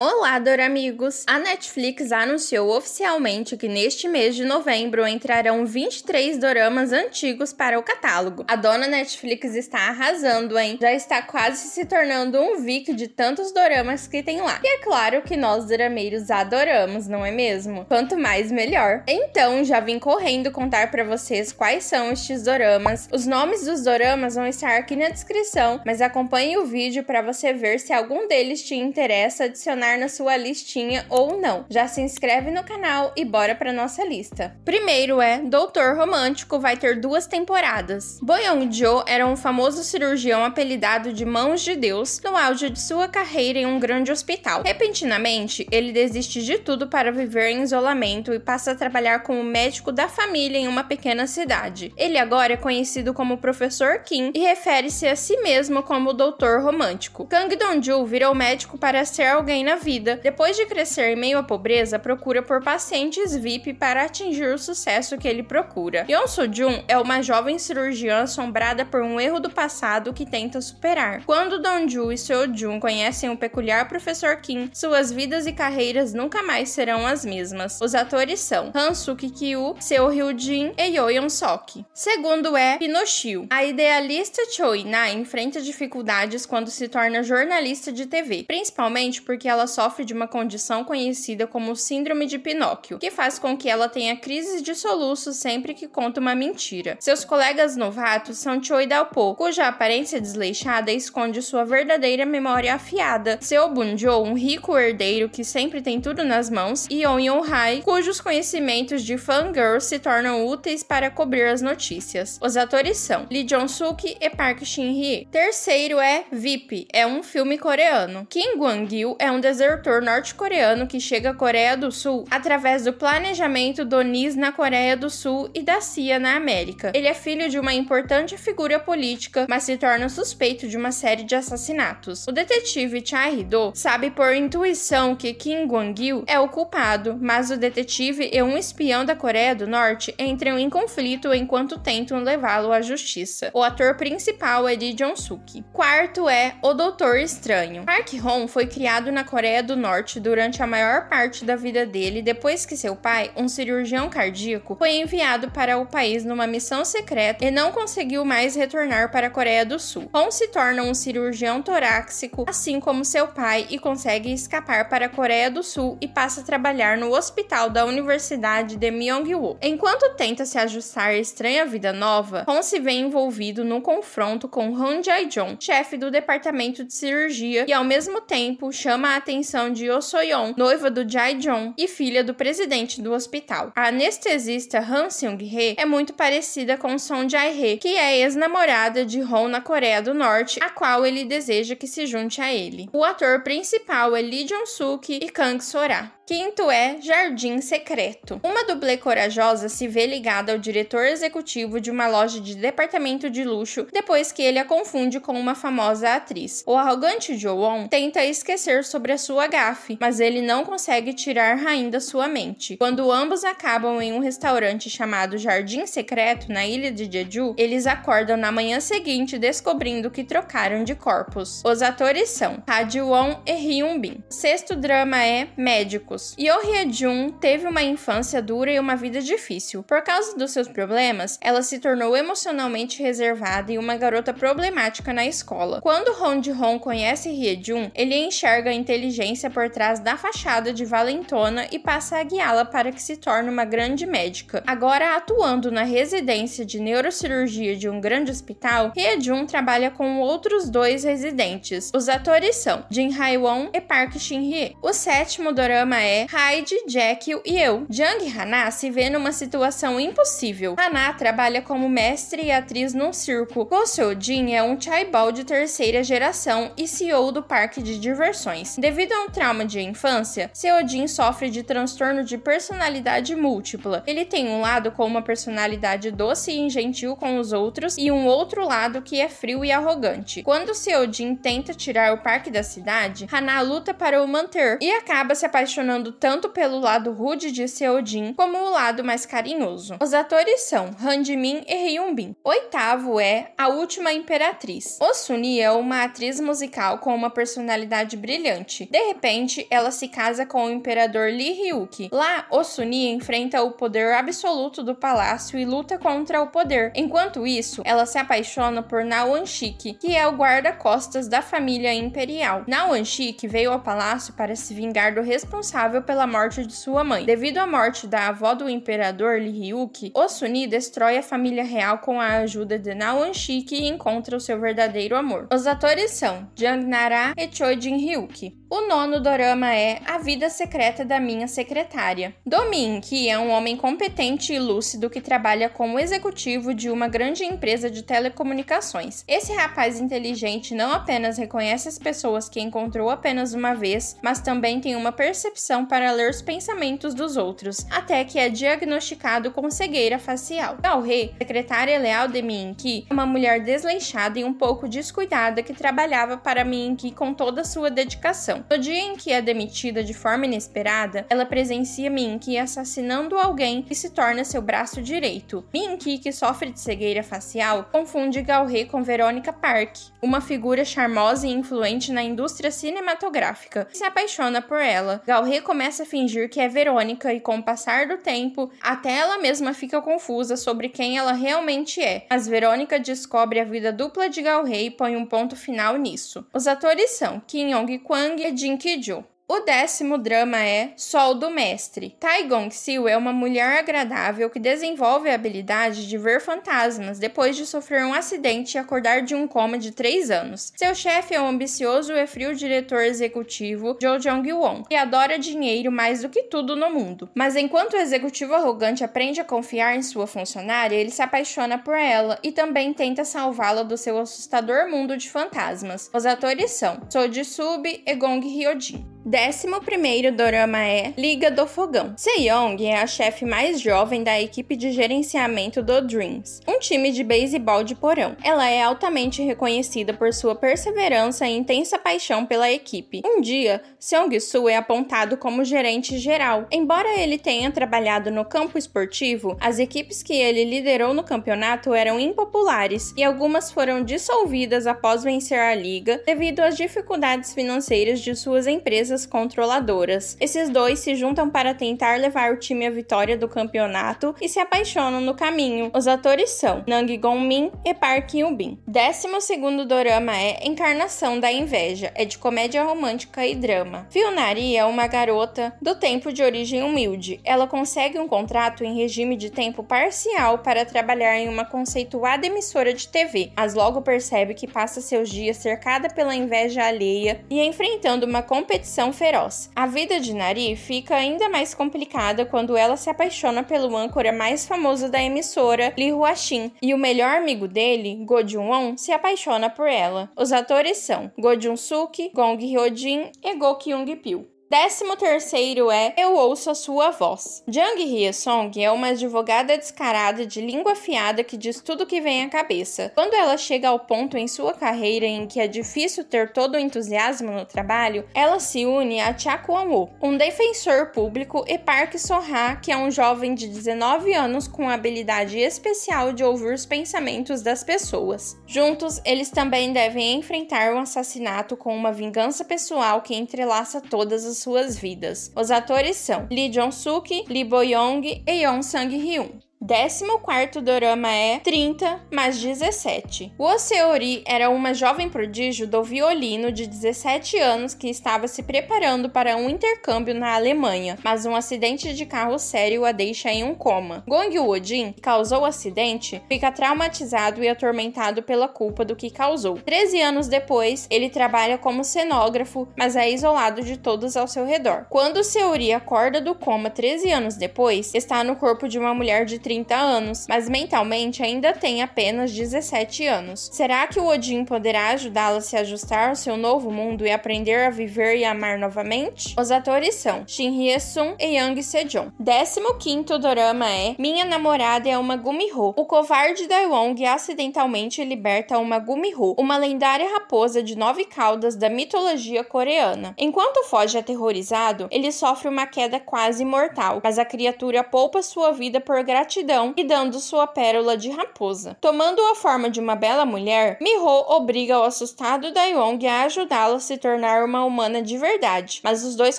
Olá, Dor amigos! A Netflix anunciou oficialmente que neste mês de novembro entrarão 23 doramas antigos para o catálogo. A dona Netflix está arrasando, hein? Já está quase se tornando um vic de tantos doramas que tem lá. E é claro que nós dorameiros adoramos, não é mesmo? Quanto mais, melhor. Então, já vim correndo contar para vocês quais são estes doramas. Os nomes dos doramas vão estar aqui na descrição, mas acompanhe o vídeo para você ver se algum deles te interessa adicionar adicionar na sua listinha ou não. Já se inscreve no canal e bora pra nossa lista. Primeiro é Doutor Romântico vai ter duas temporadas. Boyong-jo era um famoso cirurgião apelidado de Mãos de Deus no auge de sua carreira em um grande hospital. Repentinamente, ele desiste de tudo para viver em isolamento e passa a trabalhar como médico da família em uma pequena cidade. Ele agora é conhecido como Professor Kim e refere-se a si mesmo como Doutor Romântico. Kang dong Joo virou médico para ser alguém na vida, depois de crescer em meio à pobreza, procura por pacientes VIP para atingir o sucesso que ele procura. Yeon Soo-jun é uma jovem cirurgiã assombrada por um erro do passado que tenta superar. Quando Dong-ju e Seo-jun conhecem o peculiar professor Kim, suas vidas e carreiras nunca mais serão as mesmas. Os atores são Han Suk Kyu, Seo Hyo jin e Yo Yeon Sok. Segundo é Pinocchio. A idealista Choi Na enfrenta dificuldades quando se torna jornalista de TV, principalmente porque ela sofre de uma condição conhecida como Síndrome de Pinóquio, que faz com que ela tenha crises de soluço sempre que conta uma mentira. Seus colegas novatos são Choi Dalpo, cuja aparência desleixada esconde sua verdadeira memória afiada, seu Bunjo, um rico herdeiro que sempre tem tudo nas mãos, e On Yon Hai, cujos conhecimentos de fangirl se tornam úteis para cobrir as notícias. Os atores são Lee Jong-suk e Park Shin-hye. Terceiro é VIP, é um filme coreano. Kim Gwang-gil é um desenho desertor norte-coreano que chega à Coreia do Sul através do planejamento do NIS na Coreia do Sul e da CIA na América. Ele é filho de uma importante figura política, mas se torna suspeito de uma série de assassinatos. O detetive Cha Do sabe por intuição que Kim gwon Il é o culpado, mas o detetive e é um espião da Coreia do Norte entram em conflito enquanto tentam levá-lo à justiça. O ator principal é Lee Jong-suk. Quarto é O Doutor Estranho. Park Hong foi criado na Coreia Coreia do Norte durante a maior parte da vida dele depois que seu pai, um cirurgião cardíaco, foi enviado para o país numa missão secreta e não conseguiu mais retornar para a Coreia do Sul. Hong se torna um cirurgião torácico, assim como seu pai, e consegue escapar para a Coreia do Sul e passa a trabalhar no hospital da Universidade de Myung-woo. Enquanto tenta se ajustar à estranha vida nova, Hong se vê envolvido no confronto com Han Jae-jong, chefe do departamento de cirurgia, e ao mesmo tempo chama a atenção de Oh Soyeon, noiva do Jae Jong e filha do presidente do hospital. A anestesista Han Seung-hee é muito parecida com Son Jae-hee, que é ex-namorada de Hong na Coreia do Norte, a qual ele deseja que se junte a ele. O ator principal é Lee Jong-suk e Kang Sora. Quinto é Jardim Secreto. Uma dublê corajosa se vê ligada ao diretor executivo de uma loja de departamento de luxo depois que ele a confunde com uma famosa atriz. O arrogante Joon tenta esquecer sobre a sua gafe, mas ele não consegue tirar Rain da sua mente. Quando ambos acabam em um restaurante chamado Jardim Secreto na ilha de Jeju, eles acordam na manhã seguinte descobrindo que trocaram de corpos. Os atores são Ha Ji-won e Hyun Bin. sexto drama é Médicos anos. Yo Hye-jun teve uma infância dura e uma vida difícil. Por causa dos seus problemas, ela se tornou emocionalmente reservada e uma garota problemática na escola. Quando Hong Ji-hong conhece Hye-jun, ele enxerga a inteligência por trás da fachada de valentona e passa a guiá-la para que se torne uma grande médica. Agora atuando na residência de neurocirurgia de um grande hospital, Hye-jun trabalha com outros dois residentes. Os atores são Jin Hai-won e Park Shin-hye. O sétimo dorama é é Hyde, Jekyll e eu. Jang Haná se vê numa situação impossível. Haná trabalha como mestre e atriz num circo. Seo Jin é um tae-ball de terceira geração e CEO do parque de diversões. Devido a um trauma de infância, Seo Jin sofre de transtorno de personalidade múltipla. Ele tem um lado com uma personalidade doce e gentil com os outros e um outro lado que é frio e arrogante. Quando Seo Jin tenta tirar o parque da cidade, Haná luta para o manter e acaba se apaixonando tanto pelo lado rude de Seodin como o lado mais carinhoso. Os atores são Han Jimin e Hyun Bin. Oitavo é A Última Imperatriz. O Suni é uma atriz musical com uma personalidade brilhante. De repente, ela se casa com o imperador Lee Hyuk. Lá, O Suni enfrenta o poder absoluto do palácio e luta contra o poder. Enquanto isso, ela se apaixona por Nawanshik, que é o guarda-costas da família imperial. Nawanshik veio ao palácio para se vingar do responsável responsável pela morte de sua mãe. Devido à morte da avó do imperador Li Ryuki, Osuni destrói a família real com a ajuda de Nawanshi que encontra o seu verdadeiro amor. Os atores são Jang Nara e Choi Jin Ryuki. O nono dorama é A Vida Secreta da Minha Secretária. Domin, que é um homem competente e lúcido que trabalha como executivo de uma grande empresa de telecomunicações. Esse rapaz inteligente não apenas reconhece as pessoas que encontrou apenas uma vez, mas também tem uma percepção para ler os pensamentos dos outros, até que é diagnosticado com cegueira facial. Rei, secretária leal de Minki, é uma mulher desleixada e um pouco descuidada que trabalhava para Minki com toda sua dedicação situação. No dia em que é demitida de forma inesperada, ela presencia Minky assassinando alguém que se torna seu braço direito. Minky, que sofre de cegueira facial, confunde Rei com Veronica Park, uma figura charmosa e influente na indústria cinematográfica, e se apaixona por ela. Rei começa a fingir que é Verônica e, com o passar do tempo, até ela mesma fica confusa sobre quem ela realmente é. Mas Verônica descobre a vida dupla de Rei e põe um ponto final nisso. Os atores são Kim Yong Kwang e é o décimo drama é Sol do Mestre. Tai Gong-sil é uma mulher agradável que desenvolve a habilidade de ver fantasmas depois de sofrer um acidente e acordar de um coma de 3 anos. Seu chefe é o um ambicioso e frio diretor executivo Jo Jong-won, que adora dinheiro mais do que tudo no mundo. Mas enquanto o executivo arrogante aprende a confiar em sua funcionária, ele se apaixona por ela e também tenta salvá-la do seu assustador mundo de fantasmas. Os atores são So Ji-sub e Gong Hyo-jin. Décimo primeiro dorama é Liga do Fogão. Se-young é a chefe mais jovem da equipe de gerenciamento do Dreams, um time de beisebol de porão. Ela é altamente reconhecida por sua perseverança e intensa paixão pela equipe. Um dia, Seong-soo é apontado como gerente geral. Embora ele tenha trabalhado no campo esportivo, as equipes que ele liderou no campeonato eram impopulares e algumas foram dissolvidas após vencer a liga devido às dificuldades financeiras de suas empresas controladoras. Esses dois se juntam para tentar levar o time à vitória do campeonato e se apaixonam no caminho. Os atores são Nang Gong-min e Park Hyun-bin. Décimo segundo dorama é Encarnação da Inveja. É de comédia romântica e drama. Fionari é uma garota do tempo de origem humilde. Ela consegue um contrato em regime de tempo parcial para trabalhar em uma conceituada emissora de TV, mas logo percebe que passa seus dias cercada pela inveja alheia e enfrentando uma competição tão feroz. A vida de Nari fica ainda mais complicada quando ela se apaixona pelo âncora mais famoso da emissora, Lee Huaxin, e o melhor amigo dele, Go Jun-won, se apaixona por ela. Os atores são Go Jun-suk, Gong Hyo-jin e Go Kyung-pil. Décimo terceiro é Eu Ouço a Sua Voz. Jang Hye-song é uma advogada descarada de língua fiada que diz tudo que vem à cabeça. Quando ela chega ao ponto em sua carreira em que é difícil ter todo o entusiasmo no trabalho, ela se une a Cha Kwon-woo, um defensor público, e Park So-ha, que é um jovem de 19 anos com a habilidade especial de ouvir os pensamentos das pessoas. Juntos, eles também devem enfrentar um assassinato com uma vingança pessoal que entrelaça todas as suas vidas. Os atores são Lee Jong-suk, Lee Bo-young e Yeon Sang-hyun. 14 dorama é 30 mais 17. Seori era uma jovem prodígio do violino de 17 anos que estava se preparando para um intercâmbio na Alemanha, mas um acidente de carro sério a deixa em um coma. Gong Woo-jin, que causou o acidente, fica traumatizado e atormentado pela culpa do que causou. 13 anos depois, ele trabalha como cenógrafo, mas é isolado de todos ao seu redor. Quando Seori acorda do coma 13 anos depois, está no corpo de uma mulher de 30 anos, mas mentalmente ainda tem apenas 17 anos. Será que o Odin poderá ajudá-la a se ajustar ao seu novo mundo e aprender a viver e amar novamente? Os atores são Shin Hye-sun e Yang Sejong. 15º dorama é Minha Namorada é uma Gumiho. O covarde Daewong acidentalmente liberta uma Gumiho, uma lendária raposa de nove caudas da mitologia coreana. Enquanto foge aterrorizado, ele sofre uma queda quase mortal, mas a criatura poupa sua vida por gratidão gratidão e dando sua pérola de raposa. Tomando a forma de uma bela mulher, Miho obriga o assustado Daiyong a ajudá-lo a se tornar uma humana de verdade, mas os dois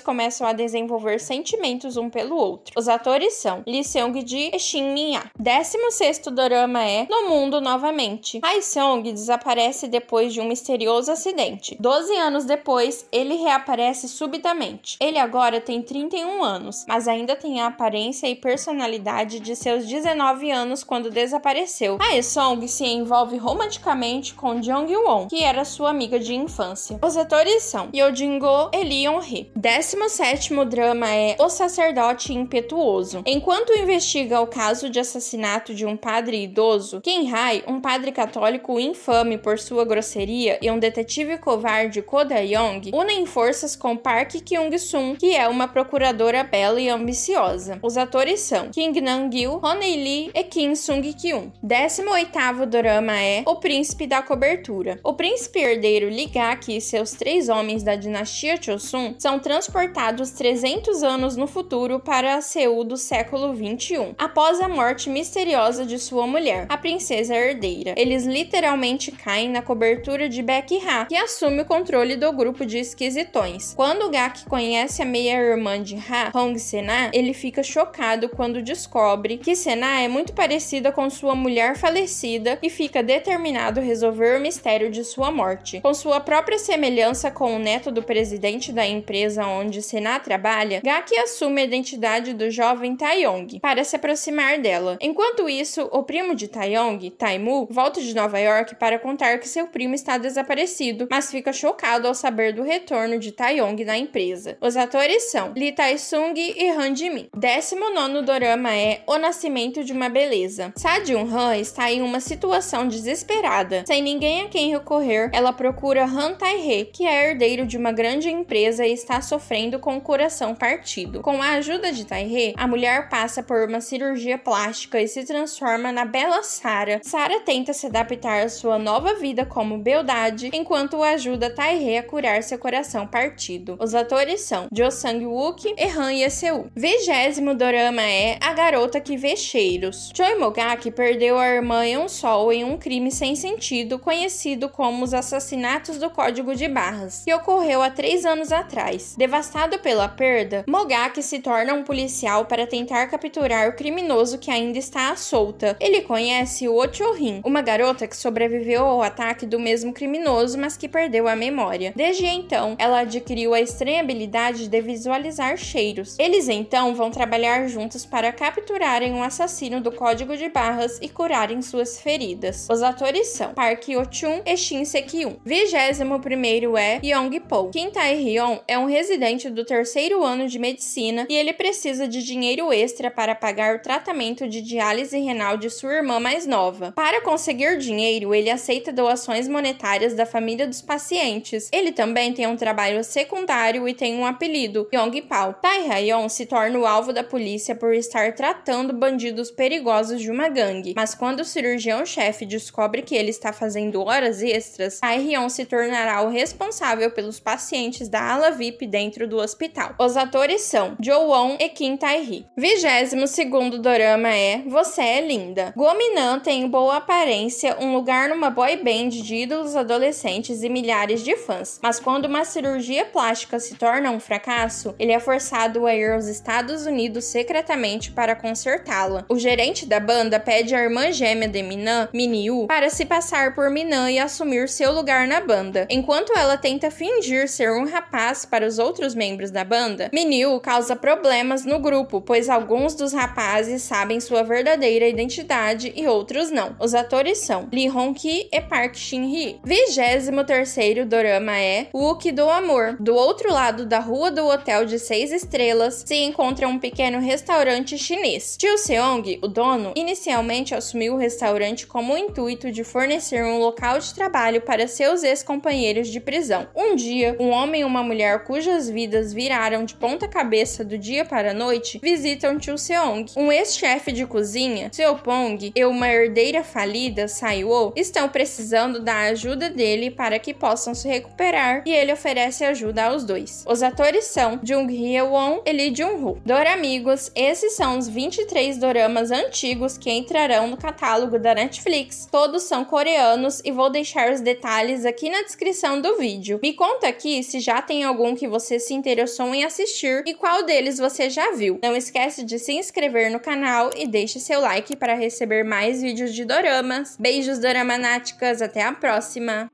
começam a desenvolver sentimentos um pelo outro. Os atores são Lee Seung-ji e Shin Min-ah. 16 dorama é No Mundo Novamente. Hai Seung desaparece depois de um misterioso acidente. 12 anos depois, ele reaparece subitamente. Ele agora tem 31 anos, mas ainda tem a aparência e personalidade de seus 19 anos quando desapareceu. Ae Song se envolve romanticamente com Jung Won, que era sua amiga de infância. Os atores são Yeo Jin-go e Leon Hee. 17 drama é O Sacerdote Impetuoso. Enquanto investiga o caso de assassinato de um padre idoso, Kim Hai, um padre católico infame por sua grosseria e um detetive covarde Koda Young, unem forças com Park kyung Sun, que é uma procuradora bela e ambiciosa. Os atores são Kim Nam-gil, Hon Honey Lee e Kim Sung-kyun. 18º drama é O Príncipe da Cobertura. O príncipe herdeiro Lee Gak e seus três homens da dinastia Chosun são transportados 300 anos no futuro para a Seul do século 21, após a morte misteriosa de sua mulher, a princesa herdeira. Eles literalmente caem na cobertura de Beck Ha, que assume o controle do grupo de esquisitões. Quando Gak conhece a meia-irmã de Ha, Hong Sena, ele fica chocado quando descobre que se Senna é muito parecida com sua mulher falecida e fica determinado a resolver o mistério de sua morte. Com sua própria semelhança com o neto do presidente da empresa onde Senna trabalha, Gaki assume a identidade do jovem Taeyong para se aproximar dela. Enquanto isso, o primo de Taeyong, Taimu, volta de Nova York para contar que seu primo está desaparecido, mas fica chocado ao saber do retorno de Taeyong na empresa. Os atores são Lee Tae-sung e Han Ji-min. 19 nono dorama é O Nascimento julgamento de uma beleza. Sa han está em uma situação desesperada. Sem ninguém a quem recorrer, ela procura Han Tai-hee, que é herdeiro de uma grande empresa e está sofrendo com o coração partido. Com a ajuda de Taihei, a mulher passa por uma cirurgia plástica e se transforma na bela Sara. Sara tenta se adaptar à sua nova vida como beldade, enquanto ajuda Taihei a curar seu coração partido. Os atores são Jo Sang-wook e Han Ye-seul. Vigésimo dorama é A Garota que Vestiu lixeiros. Joey Mogaki perdeu a irmã e um sol em um crime sem sentido conhecido como os assassinatos do Código de Barras, que ocorreu há três anos atrás. Devastado pela perda, Mogaki se torna um policial para tentar capturar o criminoso que ainda está à solta. Ele conhece o Ochorin, uma garota que sobreviveu ao ataque do mesmo criminoso, mas que perdeu a memória. Desde então, ela adquiriu a estranha habilidade de visualizar cheiros. Eles então vão trabalhar juntos para capturarem um assassino do Código de Barras e curarem suas feridas. Os atores são Park Yo-chun e Shin Se-kyun. 21 é Yong Po. Kim Tae-hyun é um residente do terceiro ano de medicina e ele precisa de dinheiro extra para pagar o tratamento de diálise renal de sua irmã mais nova. Para conseguir dinheiro, ele aceita doações monetárias da família dos pacientes. Ele também tem um trabalho secundário e tem um apelido, Yong Pao. Tae-hyun se torna o alvo da polícia por estar tratando bandidos bandidos perigosos de uma gangue, mas quando o cirurgião-chefe descobre que ele está fazendo horas extras, tae se tornará o responsável pelos pacientes da ala VIP dentro do hospital. Os atores são Jo-won e Kim Tae-hee. 22 segundo dorama é Você é Linda. Gominan tem boa aparência, um lugar numa boy band de ídolos adolescentes e milhares de fãs, mas quando uma cirurgia plástica se torna um fracasso, ele é forçado a ir aos Estados Unidos secretamente para consertá lo o gerente da banda pede a irmã gêmea de Minan, Minyu, para se passar por Minan e assumir seu lugar na banda. Enquanto ela tenta fingir ser um rapaz para os outros membros da banda, Minyu causa problemas no grupo, pois alguns dos rapazes sabem sua verdadeira identidade e outros não. Os atores são Lee Hong-ki e Park Shin-hee. 23º dorama é Wook do Amor. Do outro lado da rua do hotel de seis estrelas se encontra um pequeno restaurante chinês. Tio Seon Yong, o dono, inicialmente assumiu o restaurante como o intuito de fornecer um local de trabalho para seus ex-companheiros de prisão. Um dia, um homem e uma mulher cujas vidas viraram de ponta cabeça do dia para a noite visitam Tio Seong. Um ex-chefe de cozinha, Seo Pong, e uma herdeira falida, Saiwo, estão precisando da ajuda dele para que possam se recuperar e ele oferece ajuda aos dois. Os atores são Jung Hye-won e Lee Jung-ho. Amigos, esses são os 23 do doramas antigos que entrarão no catálogo da Netflix. Todos são coreanos e vou deixar os detalhes aqui na descrição do vídeo. Me conta aqui se já tem algum que você se interessou em assistir e qual deles você já viu. Não esquece de se inscrever no canal e deixe seu like para receber mais vídeos de doramas. Beijos doramanáticas, até a próxima!